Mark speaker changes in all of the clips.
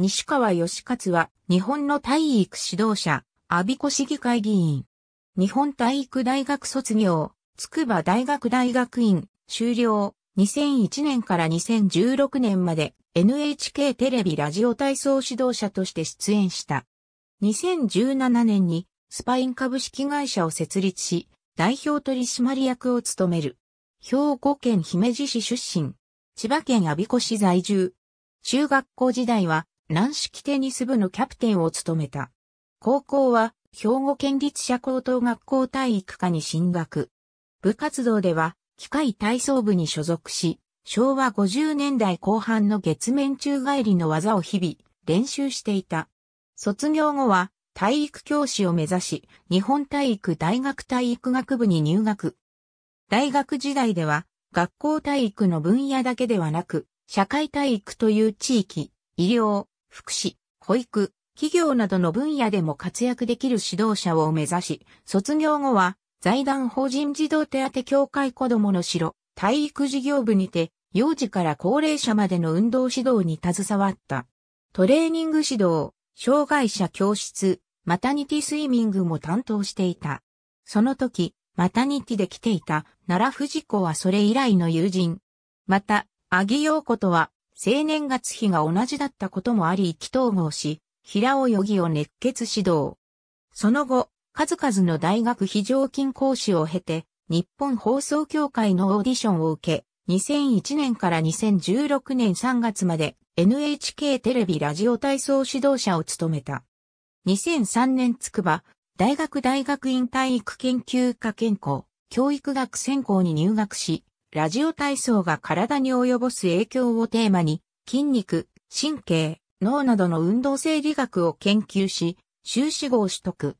Speaker 1: 西川義勝は、日本の体育指導者、阿鼻子市議会議員。日本体育大学卒業、筑波大学大学院、修了、2001年から2016年まで NHK テレビラジオ体操指導者として出演した。2017年にスパイン株式会社を設立し、代表取締役を務める。兵庫県姫路市出身。千葉県阿鼻子市在住。中学校時代は軟式テニス部のキャプテンを務めた。高校は、兵庫県立社高等学校体育科に進学。部活動では、機械体操部に所属し、昭和50年代後半の月面宙返りの技を日々練習していた。卒業後は体育教師を目指し、日本体育大学体育学部に入学。大学時代では学校体育の分野だけではなく、社会体育という地域、医療、福祉、保育、企業などの分野でも活躍できる指導者を目指し、卒業後は財団法人児童手当協会子供の城、体育事業部にて、幼児から高齢者までの運動指導に携わった。トレーニング指導、障害者教室、マタニティスイミングも担当していた。その時、マタニティで来ていた奈良藤子はそれ以来の友人。また、アギ陽子とは青年月日が同じだったこともあり意気投合し、平泳ぎを熱血指導。その後、数々の大学非常勤講師を経て、日本放送協会のオーディションを受け、2001年から2016年3月まで NHK テレビラジオ体操指導者を務めた。2003年筑波、大学大学院体育研究科研校、教育学専攻に入学し、ラジオ体操が体に及ぼす影響をテーマに、筋肉、神経、脳などの運動生理学を研究し、修士号取得。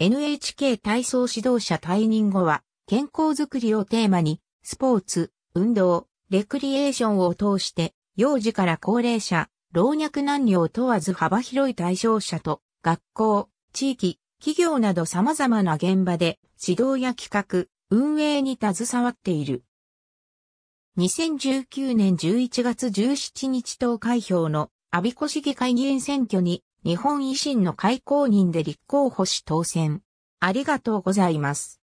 Speaker 1: NHK 体操指導者退任後は、健康づくりをテーマに、スポーツ、運動、レクリエーションを通して、幼児から高齢者、老若男女を問わず幅広い対象者と、学校、地域、企業など様々な現場で指導や企画、運営に携わっている。2019年11月17日投開票の阿鼻子市議会議員選挙に日本維新の会公認で立候補し当選。ありがとうございます。